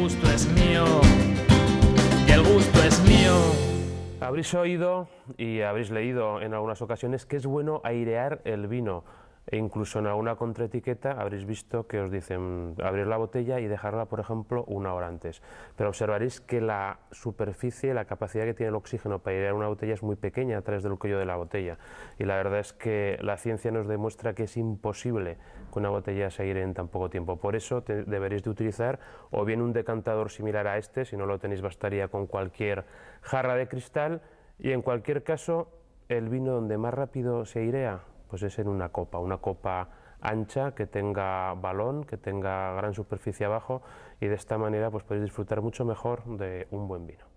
gusto es mío, y el gusto es mío. Habréis oído y habréis leído en algunas ocasiones que es bueno airear el vino. E incluso en alguna contraetiqueta habréis visto que os dicen abrir la botella y dejarla, por ejemplo, una hora antes. Pero observaréis que la superficie, la capacidad que tiene el oxígeno para ir a una botella es muy pequeña a través del cuello de la botella. Y la verdad es que la ciencia nos demuestra que es imposible que una botella se aire en tan poco tiempo. Por eso deberéis de utilizar o bien un decantador similar a este, si no lo tenéis bastaría con cualquier jarra de cristal. Y en cualquier caso, el vino donde más rápido se airea pues es en una copa, una copa ancha, que tenga balón, que tenga gran superficie abajo y de esta manera pues podéis disfrutar mucho mejor de un buen vino.